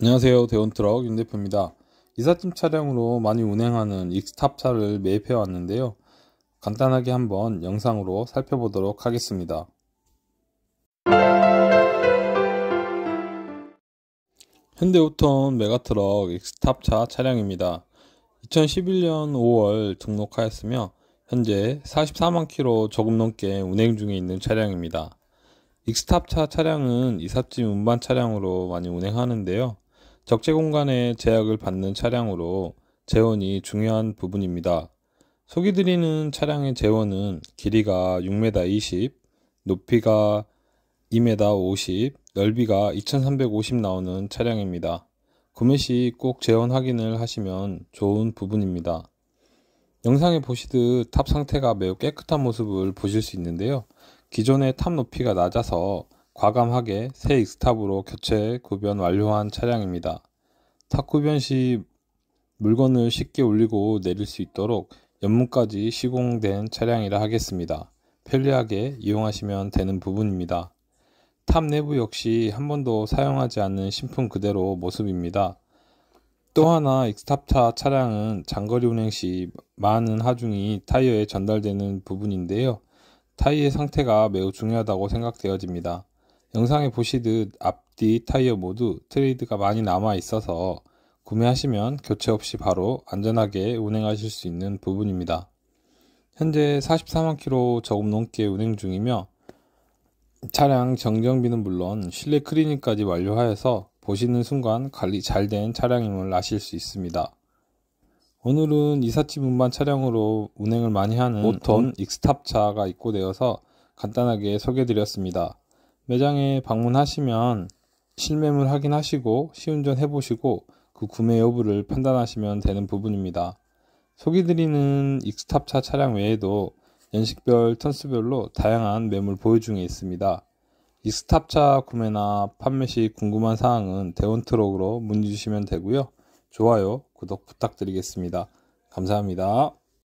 안녕하세요. 대원트럭 윤 대표입니다. 이삿짐 차량으로 많이 운행하는 익스탑차를 매입해 왔는데요. 간단하게 한번 영상으로 살펴보도록 하겠습니다. 현대 오톤 메가트럭 익스탑차 차량입니다. 2011년 5월 등록하였으며 현재 44만 키로 조금 넘게 운행 중에 있는 차량입니다. 익스탑차 차량은 이삿짐 운반 차량으로 많이 운행하는데요. 적재 공간에 제약을 받는 차량으로 재원이 중요한 부분입니다. 소개드리는 차량의 재원은 길이가 6m 20, 높이가 2m 50, 넓이가 2350 나오는 차량입니다. 구매 시 꼭 재원 확인을 하시면 좋은 부분입니다. 영상에 보시듯 탑 상태가 매우 깨끗한 모습을 보실 수 있는데요. 기존의 탑 높이가 낮아서 과감하게 새 익스탑으로 교체 구변 완료한 차량입니다. 탑 구변 시 물건을 쉽게 올리고 내릴 수 있도록 연문까지 시공된 차량이라 하겠습니다. 편리하게 이용하시면 되는 부분입니다. 탑 내부 역시 한 번도 사용하지 않은 신품 그대로 모습입니다. 또 하나 익스탑타 차량은 장거리 운행 시 많은 하중이 타이어에 전달되는 부분인데요. 타이어 의 상태가 매우 중요하다고 생각되어집니다. 영상에 보시듯 앞뒤 타이어 모두 트레이드가 많이 남아 있어서 구매하시면 교체 없이 바로 안전하게 운행하실 수 있는 부분입니다. 현재 44만 k 로저금 넘게 운행 중이며 차량 정정비는 물론 실내 클리닝까지 완료하여서 보시는 순간 관리 잘 된 차량임을 아실 수 있습니다. 오늘은 이삿짐 운반 차량으로 운행을 많이 하는 5톤 익스탑차가 입고되어서 간단하게 소개드렸습니다. 매장에 방문하시면 실매물 확인하시고 시운전 해보시고 그 구매 여부를 판단하시면 되는 부분입니다. 소개드리는 익스탑차 차량 외에도 연식별, 턴수별로 다양한 매물 보유 중에 있습니다. 이 스탑차 구매나 판매 시 궁금한 사항은 대원트럭으로 문의 주시면 되고요. 좋아요, 구독 부탁드리겠습니다. 감사합니다.